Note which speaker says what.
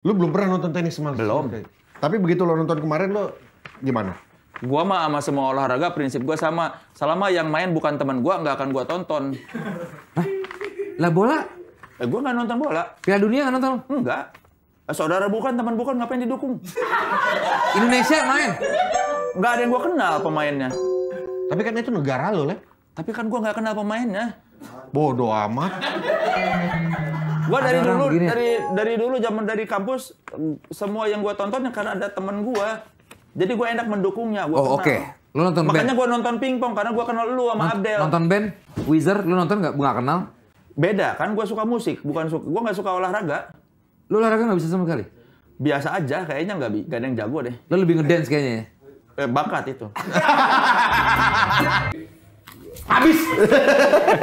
Speaker 1: Lu belum pernah nonton tenis semalam? Belum. Okay. Tapi begitu lo nonton kemarin lo gimana? Gua mah sama semua olahraga prinsip gua sama. Selama yang main bukan teman gua nggak akan gua tonton. Hah? Lah bola? Eh, gua nggak nonton bola. Piala dunia nggak nonton? Enggak. Eh, saudara bukan, teman bukan, ngapain didukung? Indonesia main? Nggak ada yang gua kenal pemainnya. Tapi kan itu negara lo, Le. Tapi kan gua nggak kenal pemainnya. Bodoh amat. Gua dari dulu begini. dari dari dulu zaman dari kampus semua yang gua tonton karena ada temen gua. Jadi gua enak mendukungnya, gua Oh, oke. Okay. Lu nonton Makanya band? gue nonton pingpong karena gue kenal lu sama N Abdel. Nonton band? Wizard lu nonton nggak? nggak kenal. Beda kan Gua suka musik, bukan suka Gua nggak suka olahraga. Lu olahraga nggak bisa sama sekali? Biasa aja, kayaknya nggak gak ada yang jago deh. Lu lebih ngedance kayaknya. ya? Eh, bakat itu. Habis.